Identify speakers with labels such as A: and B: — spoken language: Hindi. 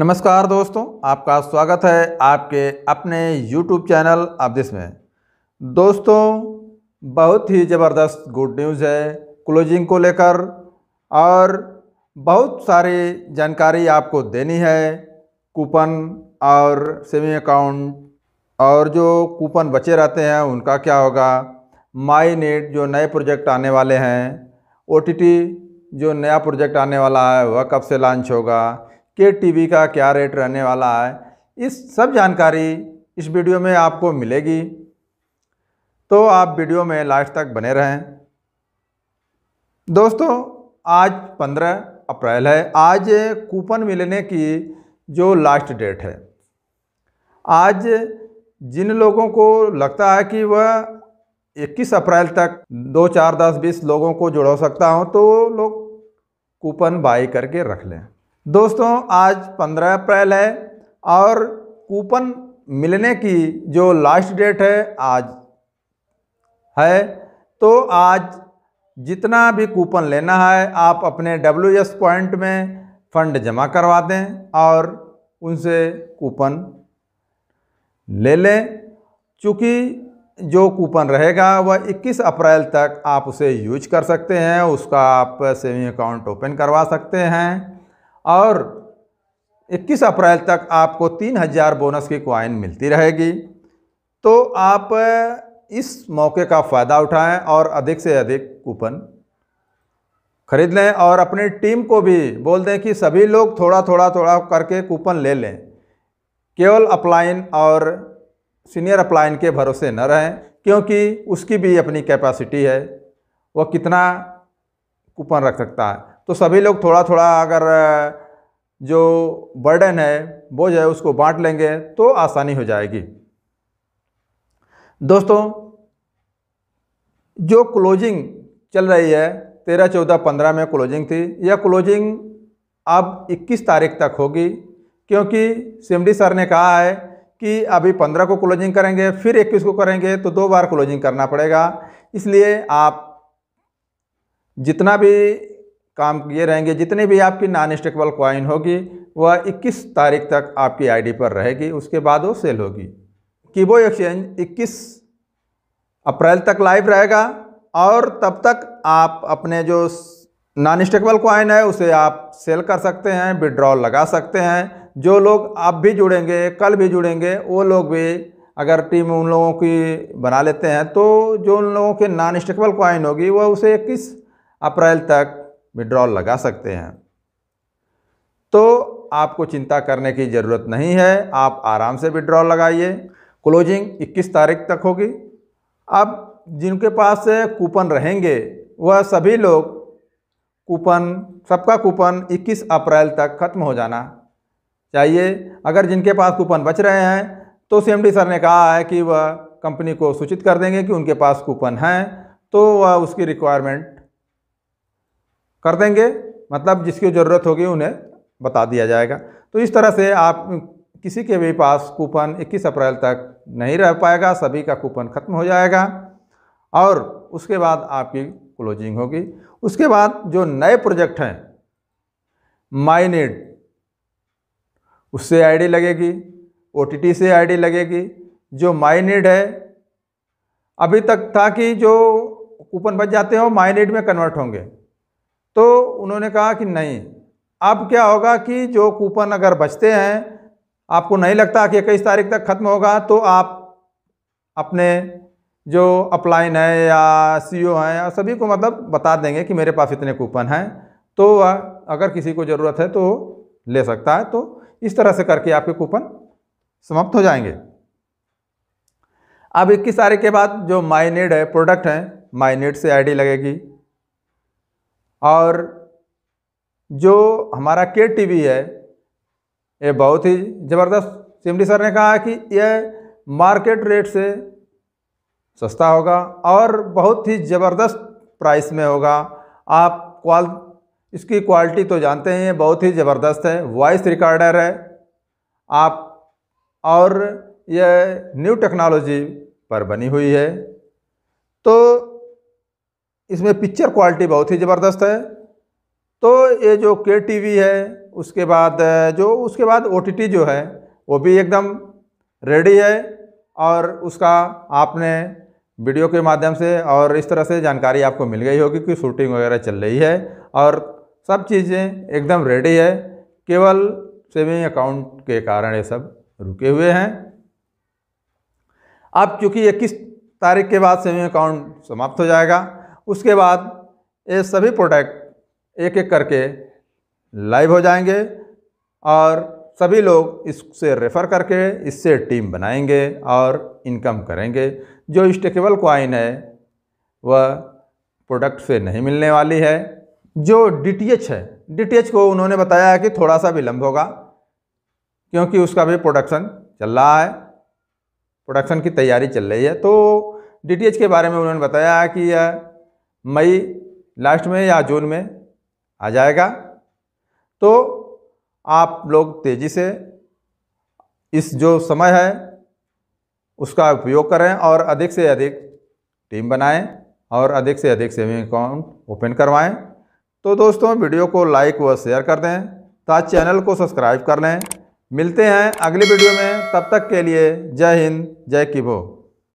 A: नमस्कार दोस्तों आपका स्वागत है आपके अपने YouTube चैनल दिस में दोस्तों बहुत ही ज़बरदस्त गुड न्यूज़ है क्लोजिंग को लेकर और बहुत सारी जानकारी आपको देनी है कूपन और सेविंग अकाउंट और जो कूपन बचे रहते हैं उनका क्या होगा माई नेट जो नए प्रोजेक्ट आने वाले हैं ओ जो नया प्रोजेक्ट आने वाला है वह कब से लॉन्च होगा के टी का क्या रेट रहने वाला है इस सब जानकारी इस वीडियो में आपको मिलेगी तो आप वीडियो में लास्ट तक बने रहें दोस्तों आज 15 अप्रैल है आज कूपन मिलने की जो लास्ट डेट है आज जिन लोगों को लगता है कि वह 21 अप्रैल तक दो चार दस बीस लोगों को जुड़ा सकता हूँ तो लोग कूपन बाई करके रख लें दोस्तों आज 15 अप्रैल है और कूपन मिलने की जो लास्ट डेट है आज है तो आज जितना भी कूपन लेना है आप अपने डब्ल्यू एस पॉइंट में फंड जमा करवा दें और उनसे कूपन ले लें चूँकि जो कूपन रहेगा वह 21 अप्रैल तक आप उसे यूज कर सकते हैं उसका आप सेविंग अकाउंट ओपन करवा सकते हैं और 21 अप्रैल तक आपको 3000 बोनस की क्वाइन मिलती रहेगी तो आप इस मौके का फ़ायदा उठाएं और अधिक से अधिक कूपन खरीद लें और अपनी टीम को भी बोल दें कि सभी लोग थोड़ा थोड़ा थोड़ा करके कूपन ले लें केवल अप्लाइन और सीनियर अप्लाइन के भरोसे न रहें क्योंकि उसकी भी अपनी कैपेसिटी है वह कितना कूपन रख सकता है तो सभी लोग थोड़ा थोड़ा अगर जो बर्डन है बोझ है उसको बांट लेंगे तो आसानी हो जाएगी दोस्तों जो क्लोजिंग चल रही है तेरह चौदह पंद्रह में क्लोजिंग थी यह क्लोजिंग अब इक्कीस तारीख तक होगी क्योंकि सिमडी सर ने कहा है कि अभी पंद्रह को क्लोजिंग करेंगे फिर इक्कीस को करेंगे तो दो बार क्लोजिंग करना पड़ेगा इसलिए आप जितना भी काम ये रहेंगे जितने भी आपकी नॉन स्टेकबल कॉइन होगी वह 21 तारीख तक आपकी आईडी पर रहेगी उसके बाद वो सेल होगी कीबो एक्सचेंज 21 अप्रैल तक लाइव रहेगा और तब तक आप अपने जो नॉन स्टेकबल क्वाइन है उसे आप सेल कर सकते हैं विड्रॉल लगा सकते हैं जो लोग आप भी जुड़ेंगे कल भी जुड़ेंगे वो लोग भी अगर टीम उन लोगों की बना लेते हैं तो जो उन लोगों के नॉन स्टेकेबल क्वाइन होगी वह उसे इक्कीस अप्रैल तक विड्रॉल लगा सकते हैं तो आपको चिंता करने की ज़रूरत नहीं है आप आराम से विड्रॉल लगाइए क्लोजिंग 21 तारीख तक होगी अब जिनके पास कूपन रहेंगे वह सभी लोग कूपन सबका कूपन 21 अप्रैल तक खत्म हो जाना चाहिए अगर जिनके पास कूपन बच रहे हैं तो सीएमडी सर ने कहा है कि वह कंपनी को सूचित कर देंगे कि उनके पास कूपन हैं तो वह उसकी रिक्वायरमेंट कर देंगे मतलब जिसकी ज़रूरत होगी उन्हें बता दिया जाएगा तो इस तरह से आप किसी के भी पास कूपन 21 अप्रैल तक नहीं रह पाएगा सभी का कूपन ख़त्म हो जाएगा और उसके बाद आपकी क्लोजिंग होगी उसके बाद जो नए प्रोजेक्ट हैं माइनेड उससे आईडी लगेगी ओटीटी से आईडी लगेगी जो माइनेड है अभी तक था कि जो कूपन बच जाते हैं वो माइनेड में कन्वर्ट होंगे तो उन्होंने कहा कि नहीं अब क्या होगा कि जो कूपन अगर बचते हैं आपको नहीं लगता कि इक्कीस तारीख तक ख़त्म होगा तो आप अपने जो अपलाइन है या सीईओ हैं या सभी को मतलब बता देंगे कि मेरे पास इतने कूपन हैं तो अगर किसी को ज़रूरत है तो ले सकता है तो इस तरह से करके आपके कूपन समाप्त हो जाएंगे अब इक्कीस तारीख के बाद जो माइनेड है प्रोडक्ट हैं माइनेड से आईडी लगेगी और जो हमारा के टीवी है ये बहुत ही ज़बरदस्त सिमडी सर ने कहा कि यह मार्केट रेट से सस्ता होगा और बहुत ही ज़बरदस्त प्राइस में होगा आप क्वाल इसकी क्वालिटी तो जानते हैं बहुत ही ज़बरदस्त है वॉइस रिकॉर्डर है आप और यह न्यू टेक्नोलॉजी पर बनी हुई है तो इसमें पिक्चर क्वालिटी बहुत ही ज़बरदस्त है तो ये जो के टी वी है उसके बाद जो उसके बाद ओ टी टी जो है वो भी एकदम रेडी है और उसका आपने वीडियो के माध्यम से और इस तरह से जानकारी आपको मिल गई होगी कि शूटिंग वगैरह चल रही है और सब चीज़ें एकदम रेडी है केवल सेविंग अकाउंट के कारण ये सब रुके हुए हैं अब चूँकि इक्कीस तारीख के बाद सेविंग अकाउंट समाप्त हो जाएगा उसके बाद ये सभी प्रोडक्ट एक एक करके लाइव हो जाएंगे और सभी लोग इससे रेफ़र करके इससे टीम बनाएंगे और इनकम करेंगे जो स्टेकेबल क्वाइन है वह प्रोडक्ट से नहीं मिलने वाली है जो डीटीएच है डीटीएच को उन्होंने बताया है कि थोड़ा सा विलम्ब होगा क्योंकि उसका भी प्रोडक्शन चल रहा है प्रोडक्शन की तैयारी चल रही है तो डीटीएच के बारे में उन्होंने बताया है कि यह मई लास्ट में या जून में आ जाएगा तो आप लोग तेज़ी से इस जो समय है उसका उपयोग करें और अधिक से अधिक टीम बनाएं और अधिक से अधिक सेविंग अकाउंट ओपन करवाएं तो दोस्तों वीडियो को लाइक व शेयर कर दें ताकि तो चैनल को सब्सक्राइब कर लें मिलते हैं अगली वीडियो में तब तक के लिए जय हिंद जय किबो